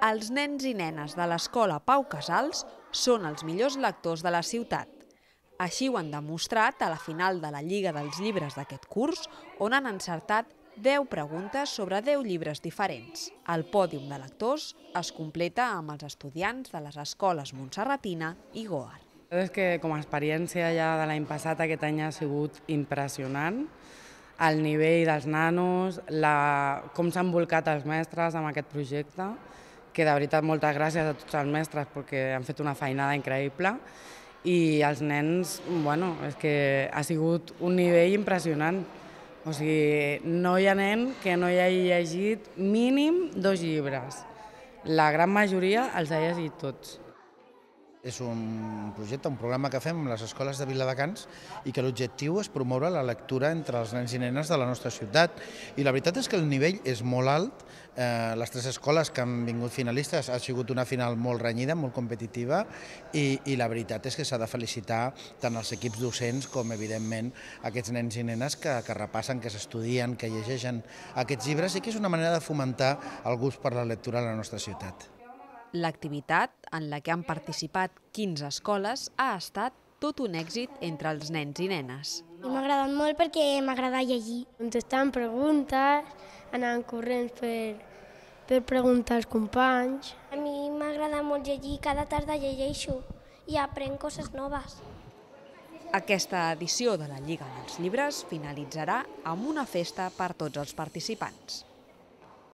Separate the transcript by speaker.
Speaker 1: els nens i nenes de l'escola Pau Casals són els millors lectors de la ciutat. Així ho han demostrat a la final de la Lliga dels Llibres d'aquest curs, on han encertat 10 preguntes sobre 10 llibres diferents. El pòdium de lectors es completa amb els estudiants de les escoles Montserratina i Goar.
Speaker 2: És que com a experiència ja de l'any passat aquest any ha sigut impressionant el nivell dels nanos, la, com s'han volcat els mestres amb aquest projecte que de veritat moltes gràcies a tots els mestres perquè han fet una feinada increïble i els nens, bueno, és que ha sigut un nivell impressionant. O sigui, no hi ha nen que no hi hagi llegit mínim dos llibres.
Speaker 3: La gran majoria els ha llegit tots. És un projecte, un programa que fem amb les escoles de Viladecans i que l'objectiu és promoure la lectura entre els nens i nenes de la nostra ciutat. I la veritat és que el nivell és molt alt. Eh, les tres escoles que han vingut finalistes ha sigut una final molt renyida, molt competitiva i, i la veritat és que s'ha de felicitar tant els equips docents com, evidentment, aquests nens i nenes que, que repassen, que s'estudien, que llegeixen aquests llibres i que és una manera de fomentar el gust per la lectura a la nostra ciutat.
Speaker 1: L'activitat, en la que han participat 15 escoles, ha estat tot un èxit entre els nens i nenes.
Speaker 2: M'ha agradat molt perquè m'agrada llegir. Contestàvem doncs preguntes, anàvem corrents per, per preguntar
Speaker 1: als companys.
Speaker 2: A mi m'agrada molt llegir, cada tarda llegeixo i aprenc coses noves.
Speaker 1: Aquesta edició de la Lliga dels Llibres finalitzarà amb una festa per tots els participants.